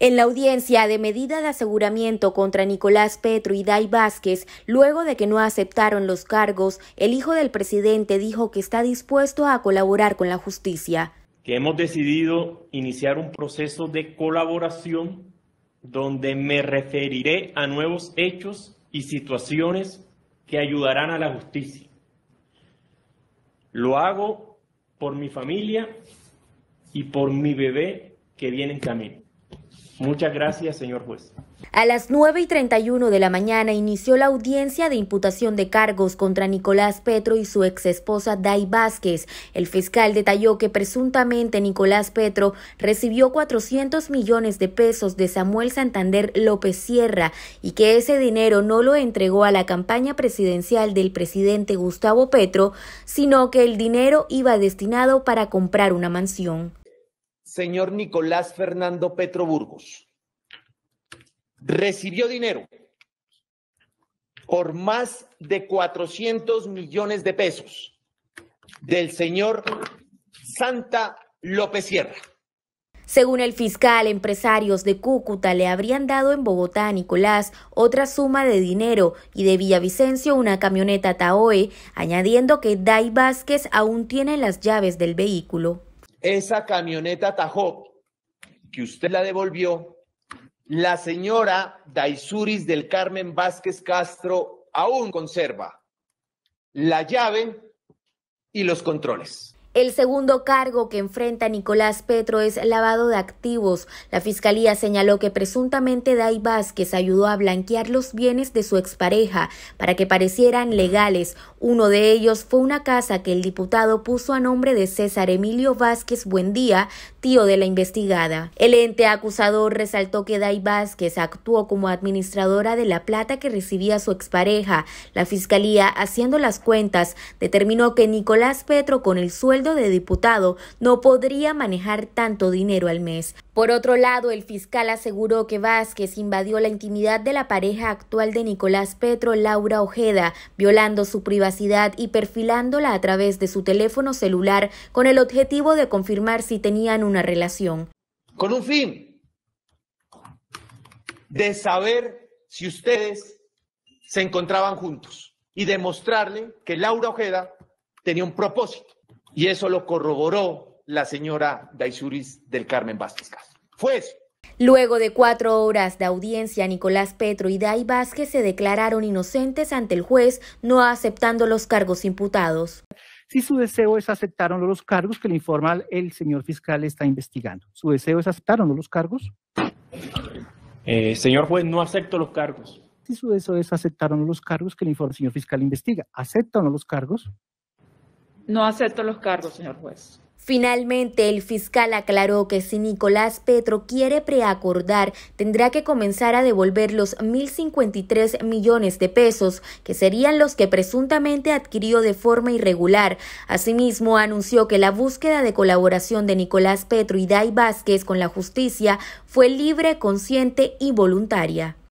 En la audiencia de medida de aseguramiento contra Nicolás Petro y Dai Vázquez, luego de que no aceptaron los cargos, el hijo del presidente dijo que está dispuesto a colaborar con la justicia. Que hemos decidido iniciar un proceso de colaboración donde me referiré a nuevos hechos y situaciones que ayudarán a la justicia. Lo hago por mi familia y por mi bebé que viene en camino. Muchas gracias, señor juez. A las 9 y 31 de la mañana inició la audiencia de imputación de cargos contra Nicolás Petro y su exesposa Dai Vázquez. El fiscal detalló que presuntamente Nicolás Petro recibió 400 millones de pesos de Samuel Santander López Sierra y que ese dinero no lo entregó a la campaña presidencial del presidente Gustavo Petro, sino que el dinero iba destinado para comprar una mansión señor Nicolás Fernando Petro Burgos recibió dinero por más de 400 millones de pesos del señor Santa López Sierra. Según el fiscal, empresarios de Cúcuta le habrían dado en Bogotá a Nicolás otra suma de dinero y de Villavicencio una camioneta Taoe, añadiendo que Dai Vázquez aún tiene las llaves del vehículo esa camioneta Tajo que usted la devolvió, la señora Daisuris del Carmen Vázquez Castro aún conserva la llave y los controles. El segundo cargo que enfrenta Nicolás Petro es lavado de activos. La fiscalía señaló que presuntamente Dai Vázquez ayudó a blanquear los bienes de su expareja para que parecieran legales. Uno de ellos fue una casa que el diputado puso a nombre de César Emilio Vázquez Buendía, tío de la investigada. El ente acusador resaltó que Dai Vázquez actuó como administradora de la plata que recibía su expareja. La fiscalía, haciendo las cuentas, determinó que Nicolás Petro con el sueldo de diputado, no podría manejar tanto dinero al mes. Por otro lado, el fiscal aseguró que Vázquez invadió la intimidad de la pareja actual de Nicolás Petro, Laura Ojeda, violando su privacidad y perfilándola a través de su teléfono celular con el objetivo de confirmar si tenían una relación. Con un fin de saber si ustedes se encontraban juntos y demostrarle que Laura Ojeda tenía un propósito y eso lo corroboró la señora Daisuris del Carmen Vázquez Castro. Luego de cuatro horas de audiencia, Nicolás Petro y Dai Vázquez se declararon inocentes ante el juez, no aceptando los cargos imputados. Si su deseo es aceptaron los cargos que le informa el señor fiscal está investigando. ¿Su deseo es aceptaron los cargos? Eh, señor juez, no acepto los cargos. Si su deseo es aceptaron los cargos que le informa el señor fiscal investiga, ¿Acepta no los cargos? No acepto los cargos, señor juez. Finalmente, el fiscal aclaró que si Nicolás Petro quiere preacordar, tendrá que comenzar a devolver los 1.053 millones de pesos, que serían los que presuntamente adquirió de forma irregular. Asimismo, anunció que la búsqueda de colaboración de Nicolás Petro y Dai Vázquez con la justicia fue libre, consciente y voluntaria.